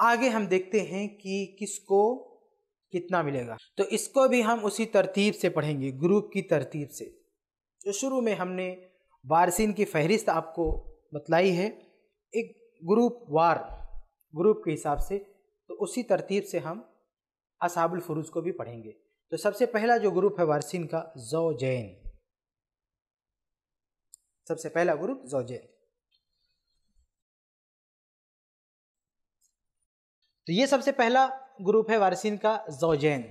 आगे हम देखते हैं कि किसको कितना मिलेगा तो इसको भी हम उसी तरतीब से पढ़ेंगे ग्रुप की तरतीब से तो शुरू में हमने वारसिन की फहरिस्त आपको बतलाई है एक ग्रुप वार ग्रुप के हिसाब से तो उसी तरतीब से हम असाबुल फरूज को भी पढ़ेंगे तो सबसे पहला जो ग्रुप है वारसिन का जैन सबसे पहला ग्रुप जैन तो ये सबसे पहला ग्रुप है वारसिन का जौजैन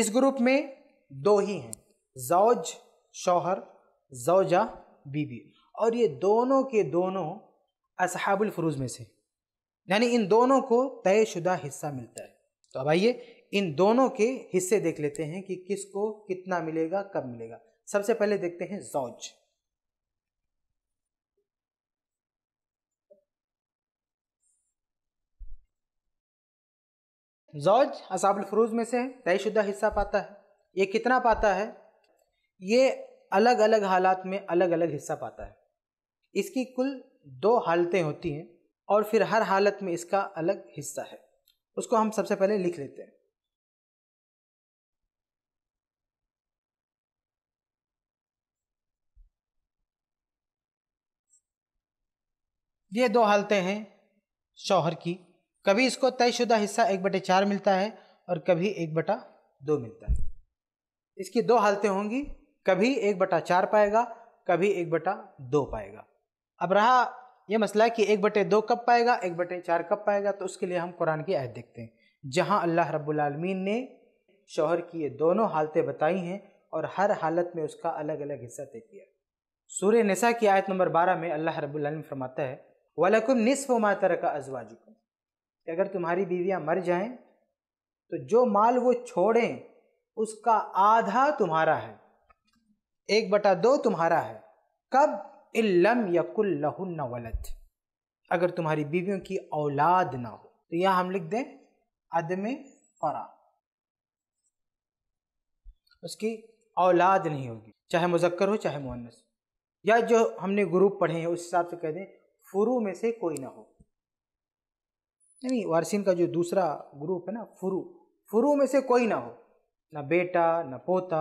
इस ग्रुप में दो ही हैं जौज शौहर जौजा बीबी और ये दोनों के दोनों असहाबुल फरूज में से यानी इन दोनों को तयशुदा हिस्सा मिलता है तो अब आइए इन दोनों के हिस्से देख लेते हैं कि किसको कितना मिलेगा कब मिलेगा सबसे पहले देखते हैं जौज जॉज असाबुल फ्रूज में से तयशुदा हिस्सा पाता है ये कितना पाता है ये अलग अलग हालात में अलग अलग हिस्सा पाता है इसकी कुल दो हालतें होती हैं और फिर हर हालत में इसका अलग हिस्सा है उसको हम सबसे पहले लिख लेते हैं ये दो हालतें हैं शौहर की कभी इसको तयशुदा हिस्सा एक बटे चार मिलता है और कभी एक बटा दो मिलता है इसकी दो हालतें होंगी कभी एक बटा चार पाएगा कभी एक बटा दो पाएगा अब रहा यह मसला कि एक बटे दो कब पाएगा एक बटे चार कब पाएगा तो उसके लिए हम कुरान की आयत देखते हैं जहाँ अल्लाह रब्लमीन ने शोहर की ये दोनों हालतें बताई हैं और हर हालत में उसका अलग अलग हिस्सा तय किया सूर्य नसा की आयत नंबर बारह में अल्लाह रब्लम फरमाता है वालकुम निसफ़ मातर का अजवाजुक कि अगर तुम्हारी बीवियां मर जाएं तो जो माल वो छोड़ें उसका आधा तुम्हारा है एक बटा दो तुम्हारा है कब इलम यकुल लहुन्न वलत अगर तुम्हारी बीवियों की औलाद ना हो तो यहाँ हम लिख दें अदम फरा उसकी औलाद नहीं होगी चाहे मुजक्कर हो चाहे मुन्नस या जो हमने ग्रुप पढ़े हैं उस हिसाब से कह दें फुरू में से कोई ना हो यानी वारसिन का जो दूसरा ग्रुप है ना फुरु फुरु में से कोई ना हो ना बेटा ना पोता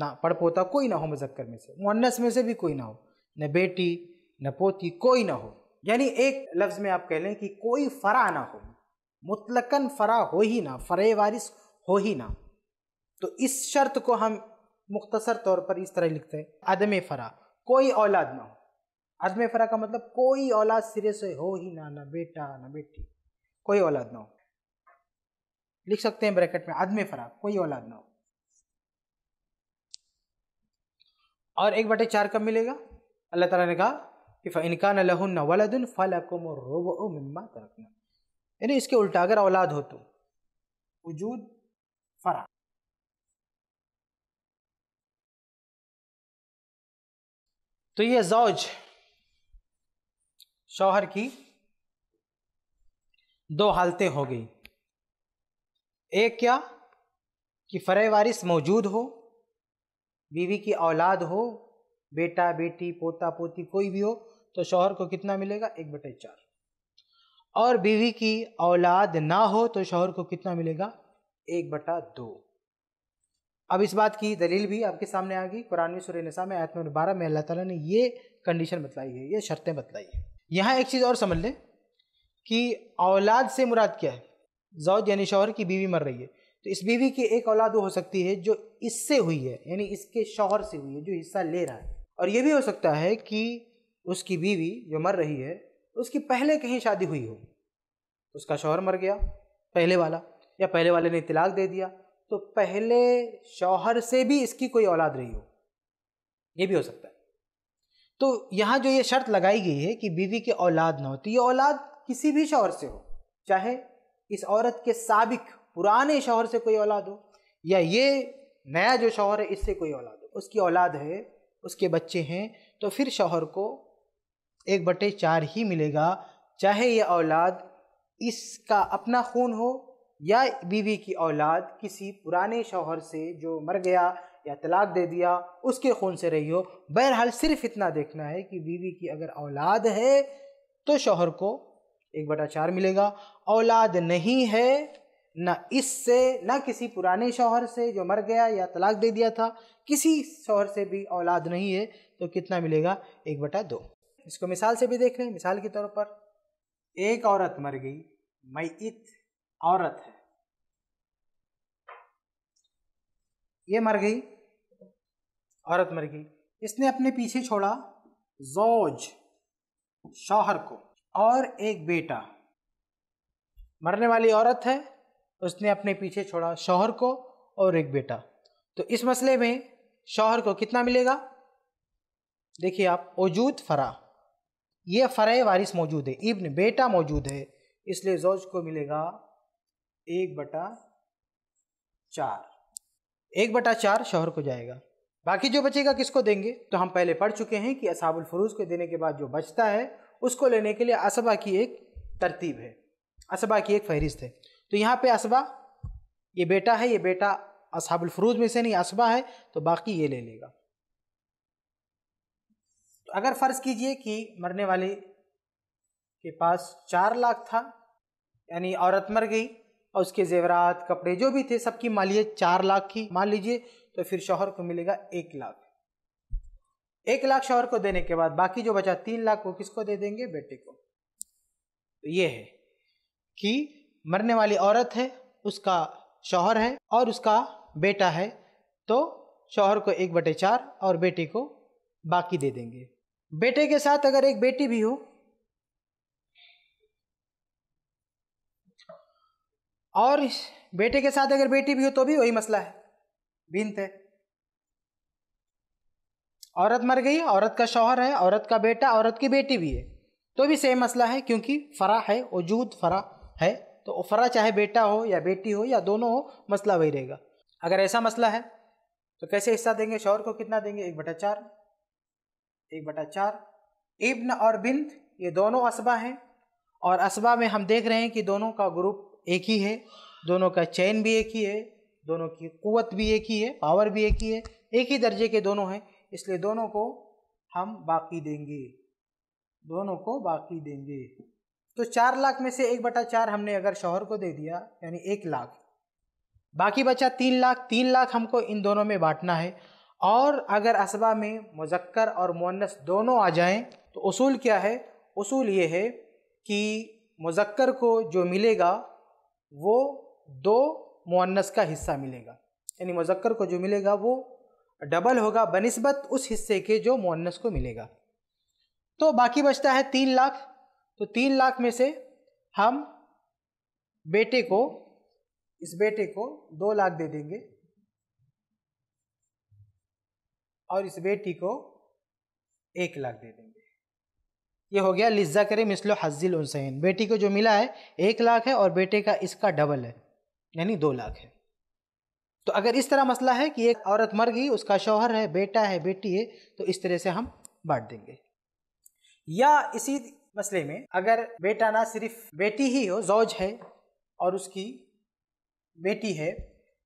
ना पड़पोता कोई ना हो मुजक्कर में से मुन्नस में से भी कोई ना हो न बेटी न पोती कोई ना हो यानी एक लफ्ज़ में आप कह लें कि कोई फ़रा ना हो मुतलकन फ़रा हो ही ना फ़रे वारिस हो ही ना तो इस शर्त को हम मुख्तसर तौर पर इस तरह लिखते हैं अदम फ़रा कोई औलाद ना हो में फरा का मतलब कोई औलाद सिरे से हो ही ना ना बेटा ना बेटी कोई औलाद ना हो लिख सकते हैं ब्रैकेट में आदम फरा कोई औलाद ना हो और एक बटे चार कब मिलेगा अल्लाह ताला ने कहा कि इनका नलहन वलदन फलकुम रोब मम्मा तरकना यानी इसके उल्टा अगर औलाद हो तो वजूद फरा तो ये जौज शौहर की दो हालतें हो गई एक क्या कि फ़रे वारिस मौजूद हो बीवी की औलाद हो बेटा बेटी पोता पोती कोई भी हो तो शौहर को कितना मिलेगा एक बटे चार और बीवी की औलाद ना हो तो शौहर को कितना मिलेगा एक बटा दो अब इस बात की दलील भी आपके सामने आ गई कुरानवी सुर नसा में आयत बारह में अल्लाह ताला ने ये कंडीशन बतलाई है ये शर्तें बतलाई है यहाँ एक चीज़ और समझ लें कि औलाद से मुराद क्या है जौज यानी शौहर की बीवी मर रही है तो इस बीवी की एक औलाद वो हो सकती है जो इससे हुई है यानी इसके शौहर से हुई है जो हिस्सा ले रहा है और ये भी हो सकता है कि उसकी बीवी जो मर रही है उसकी पहले कहीं शादी हुई हो तो उसका शौहर मर गया पहले वाला या पहले वाले ने तलाक दे दिया तो पहले शौहर से भी इसकी कोई औलाद रही हो ये भी हो सकता है तो यहाँ जो ये शर्त लगाई गई है कि बीवी के औलाद ना हो तो ये औलाद किसी भी शौहर से हो चाहे इस औरत के सबक पुराने शौहर से कोई औलाद हो या ये नया जो शौहर है इससे कोई औलाद हो उसकी औलाद है उसके बच्चे हैं तो फिर शौहर को एक बटे चार ही मिलेगा चाहे ये औलाद इसका अपना खून हो या बीवी की औलाद किसी पुराने शौहर से जो मर गया या तलाक दे दिया उसके खून से रही हो बहरहाल सिर्फ इतना देखना है कि बीवी की अगर औलाद है तो शोहर को एक बटा चार मिलेगा औलाद नहीं है ना इससे ना किसी पुराने शोहर से जो मर गया या तलाक दे दिया था किसी शोहर से भी औलाद नहीं है तो कितना मिलेगा एक बटा दो इसको मिसाल से भी देख लें मिसाल के तौर पर एक औरत मर गई मई औरत है ये मर गई औरत मर गई इसने अपने पीछे छोड़ा जोज शौहर को और एक बेटा मरने वाली औरत है उसने अपने पीछे छोड़ा शौहर को और एक बेटा तो इस मसले में शौहर को कितना मिलेगा देखिए आप वजूद फरा ये फरा वारिस मौजूद है इब्न बेटा मौजूद है इसलिए जोज को मिलेगा एक बटा चार एक बटा चार शौहर को जाएगा बाकी जो बचेगा किसको देंगे तो हम पहले पढ़ चुके हैं कि असाबुल फरूज को देने के बाद जो बचता है उसको लेने के लिए असबा की एक तरतीब है असबा की एक फहरिस्त है तो यहाँ पे असबा ये बेटा है ये बेटा असाबुल फरूज में से नहीं असबा है तो बाकी ये ले लेगा तो अगर फ़र्ज़ कीजिए कि मरने वाले के पास चार लाख था यानी औरत मर गई और उसके जेवरात कपड़े जो भी थे सबकी मालियत चार लाख की मान लीजिए तो फिर शौहर को मिलेगा एक लाख एक लाख शौहर को देने के बाद बाकी जो बचा तीन लाख वो किसको दे देंगे बेटे को तो ये है कि मरने वाली औरत है उसका शौहर है और उसका बेटा है तो शौहर को एक बटे चार और बेटे को बाकी दे देंगे बेटे के साथ अगर एक बेटी भी हो और बेटे के साथ अगर बेटी भी हो तो भी वही मसला है भिन्न है औरत मर गई औरत का शौहर है औरत का बेटा औरत की बेटी भी है तो भी सेम मसला है क्योंकि फ़रा है वजूद फ़रा है तो फ़रा चाहे बेटा हो या बेटी हो या दोनों हो मसला वही रहेगा अगर ऐसा मसला है तो कैसे हिस्सा देंगे शौहर को कितना देंगे एक बटा चार एक बटा चार इब्न और बिंद ये दोनों असबा हैं और असबा में हम देख रहे हैं कि दोनों का ग्रुप एक ही है दोनों का चैन भी एक ही है दोनों की कुवत भी एक ही है पावर भी एक ही है एक ही दर्जे के दोनों हैं इसलिए दोनों को हम बाकी देंगे दोनों को बाकी देंगे तो चार लाख में से एक बटा चार हमने अगर शोहर को दे दिया यानी एक लाख बाकी बचा तीन लाख तीन लाख हमको इन दोनों में बांटना है और अगर असबा में मुजक्कर और मुन्नस दोनों आ जाएं तो उसूल क्या है उसूल ये है कि मुजक्कर को जो मिलेगा वो दो मुन्नस का हिस्सा मिलेगा यानी मुजक्कर को जो मिलेगा वो डबल होगा बनस्बत उस हिस्से के जो मुन्नस को मिलेगा तो बाकी बचता है तीन लाख तो तीन लाख में से हम बेटे को इस बेटे को दो लाख दे देंगे और इस बेटी को एक लाख दे देंगे ये हो गया लिज्जा करे मिसलो हजिल हुसैन बेटी को जो मिला है एक लाख है और बेटे का इसका डबल है यानी दो लाख है तो अगर इस तरह मसला है कि एक औरत मर गई उसका शौहर है बेटा है बेटी है तो इस तरह से हम बांट देंगे या इसी मसले में अगर बेटा ना सिर्फ बेटी ही हो जौज है और उसकी बेटी है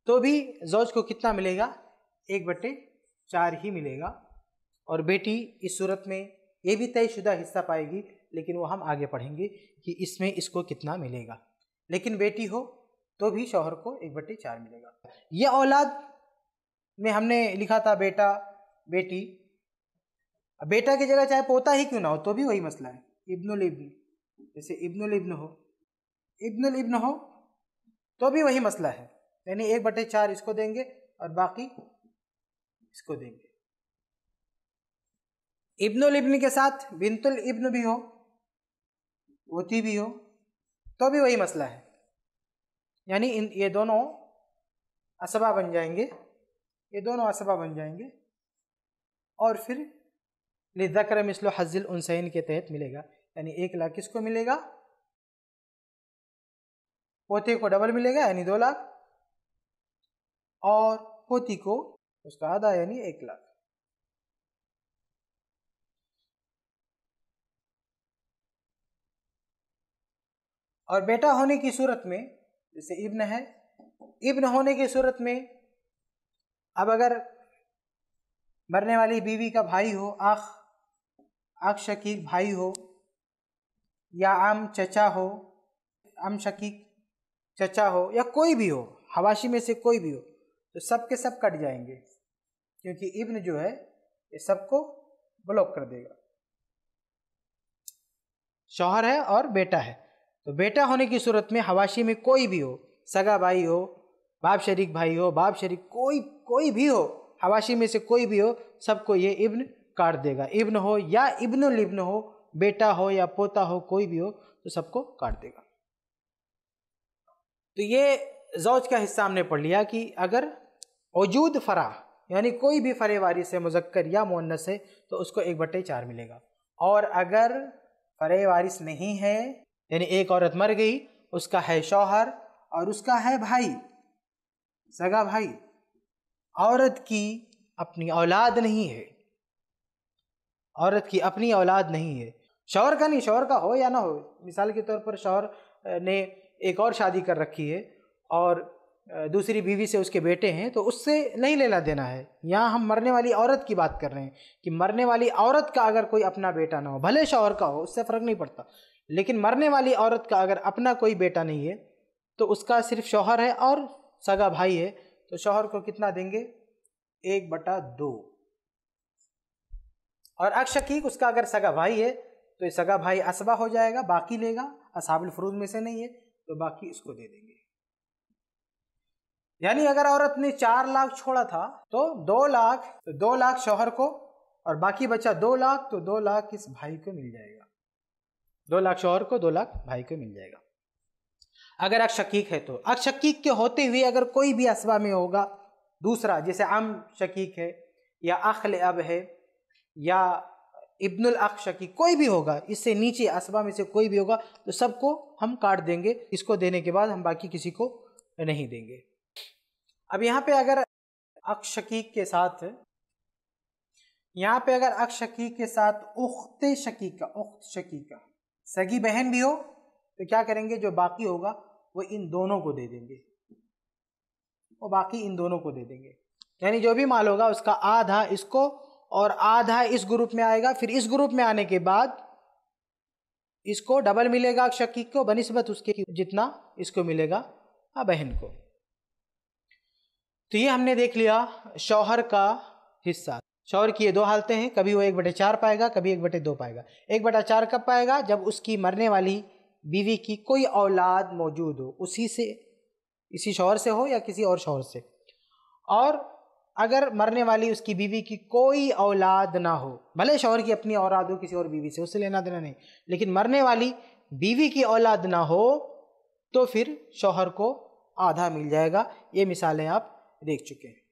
तो भी जौज को कितना मिलेगा एक बटे चार ही मिलेगा और बेटी इस सूरत में ये भी तयशुदा हिस्सा पाएगी लेकिन वो हम आगे पढ़ेंगे कि इसमें इसको कितना मिलेगा लेकिन बेटी हो तो भी शोहर को एक बट्टे चार मिलेगा यह औलाद में हमने लिखा था बेटा बेटी बेटा की जगह चाहे पोता ही क्यों ना हो तो भी वही मसला है इब्नुल इब्न जैसे इब्नुल इब्न हो इब्नुल इब्न हो तो भी वही मसला है यानी एक बटे चार इसको देंगे और बाकी इसको देंगे इब्नुल इब्न के साथ बिनतुल इब्न भी हो ओती भी हो तो भी वही मसला है यानी इन ये दोनों असभा बन जाएंगे ये दोनों असबा बन जाएंगे और फिर लिदाकर मिसलो हज़िल उनसैन के तहत मिलेगा यानी एक लाख किसको मिलेगा पोते को डबल मिलेगा यानी दो लाख और पोती को उसका आधा यानी एक लाख और बेटा होने की सूरत में जैसे इब्न है इब्न होने की सूरत में अब अगर मरने वाली बीवी का भाई हो आख आख शकीक भाई हो या आम चचा हो आम शकीक चचा हो या कोई भी हो हवाशी में से कोई भी हो तो सब के सब कट जाएंगे क्योंकि इब्न जो है ये सबको ब्लॉक कर देगा शौहर है और बेटा है तो बेटा होने की सूरत में हवाशी में कोई भी हो सगा भाई हो बाप शरीक भाई हो बाप शरीक कोई कोई भी हो हवाशी में से कोई भी हो सबको ये इब्न काट देगा इब्न हो या इब्न लिब्न हो बेटा हो या पोता हो कोई भी हो तो सबको काट देगा तो ये जौज का हिस्सा हमने पढ़ लिया कि अगर वजूद फरा यानी कोई भी फरे वारिस है मुजक्कर या मुन्नस है तो उसको एक बटे चार मिलेगा और अगर फरे वारिस नहीं है यानी एक औरत मर गई उसका है शौहर और उसका है भाई सगा भाई औरत की अपनी औलाद नहीं है औरत की अपनी औलाद नहीं है शौहर का नहीं शौहर का हो या ना हो मिसाल के तौर पर शौहर ने एक और शादी कर रखी है और दूसरी बीवी से उसके बेटे हैं तो उससे नहीं लेना देना है यहाँ हम मरने वाली औरत की बात कर रहे हैं कि मरने वाली औरत का अगर कोई अपना बेटा ना हो भले शौहर का हो उससे फ़र्क नहीं पड़ता लेकिन मरने वाली औरत का अगर अपना कोई बेटा नहीं है तो उसका सिर्फ शौहर है और सगा भाई है तो शौहर को कितना देंगे एक बटा दो और अक्षकीक उसका अगर सगा भाई है तो ये सगा भाई असबा हो जाएगा बाकी लेगा असाबल फरूज में से नहीं है तो बाकी इसको दे देंगे यानी अगर औरत ने चार लाख छोड़ा था तो दो लाख तो दो लाख शौहर को और बाकी बचा दो लाख तो दो लाख इस भाई को मिल जाएगा दो लाख शोहर को दो लाख भाई को मिल जाएगा अगर अक शकीक है तो अक शकीक के होते हुए अगर कोई भी असबा में होगा दूसरा जैसे अम शकीक है या अखल अब है या इब्नुल अख शकीक कोई भी होगा इससे नीचे असबा में से कोई भी होगा तो सबको हम काट देंगे इसको देने के बाद हम बाकी किसी को नहीं देंगे अब यहाँ पे अगर अक शकीक के साथ यहाँ पे अगर अक शकीक के साथ उख्त शकीका उख्त शकीका सगी बहन भी हो तो क्या करेंगे जो बाकी होगा वो इन दोनों को दे देंगे वो बाकी इन दोनों को दे देंगे यानी जो भी माल होगा उसका आधा इसको और आधा इस ग्रुप में आएगा फिर इस ग्रुप में आने के बाद इसको डबल मिलेगा शकीक को बनस्बत उसके जितना इसको मिलेगा हाँ, बहन को तो ये हमने देख लिया शौहर का हिस्सा शौर की ये दो हालतें हैं कभी वो एक बटे चार पाएगा कभी एक बटे दो पाएगा एक बटा चार कब पाएगा जब उसकी मरने वाली बीवी की कोई औलाद मौजूद हो उसी से इसी शौहर से हो या किसी और शौहर से और अगर मरने वाली उसकी बीवी की कोई औलाद ना हो भले शौहर की अपनी औलाद हो किसी और बीवी से उससे लेना देना नहीं लेकिन मरने वाली बीवी की औलाद ना हो तो फिर शौहर को आधा मिल जाएगा ये मिसालें आप देख चुके हैं